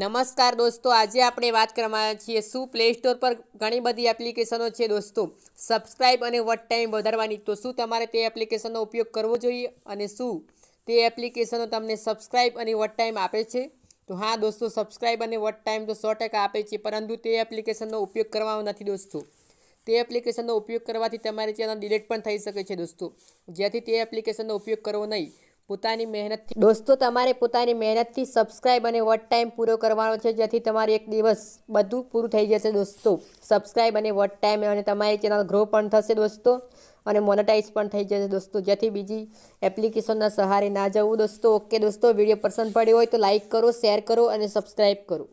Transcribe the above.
નમસ્કાર દોસ્તો આજે આપણે વાત કરવાના છીએ શું પ્લે સ્ટોર પર ઘણી બધી એપ્લિકેશનો છે દોસ્તો સબસ્ક્રાઇબ અને વોટ ટાઈમ વધારવાની તો શું તમારે તે એપ્લિકેશનનો ઉપયોગ કરવો જોઈએ અને શું તે એપ્લિકેશનો તમને સબસ્ક્રાઇબ અને વોટ ટાઈમ આપે છે તો હા દોસ્તો સબસ્ક્રાઇબ અને વટ ટાઈમ તો સો આપે છે પરંતુ તે એપ્લિકેશનનો ઉપયોગ કરવાનો નથી દોસ્તો તે એપ્લિકેશનનો ઉપયોગ કરવાથી તમારે ચેનલ ડિલેટ પણ થઈ શકે છે દોસ્તો જેથી તે એપ્લિકેશનનો ઉપયોગ કરવો નહીં પોતાની મહેનતથી દોસ્તો તમારે પોતાની મહેનતથી સબસ્ક્રાઇબ અને વોટ ટાઈમ પૂરો કરવાનો છે જેથી તમારે એક દિવસ બધું પૂરું થઈ જશે દોસ્તો સબસ્ક્રાઈબ અને વોટ ટાઈમ અને તમારી ચેનલ ગ્રો પણ થશે દોસ્તો અને મોનેટાઇઝ પણ થઈ જશે દોસ્તો જેથી બીજી એપ્લિકેશનના સહારે ના જવું દોસ્તો ઓકે દોસ્તો વિડીયો પસંદ પડ્યો હોય તો લાઇક કરો શેર કરો અને સબસ્ક્રાઇબ કરો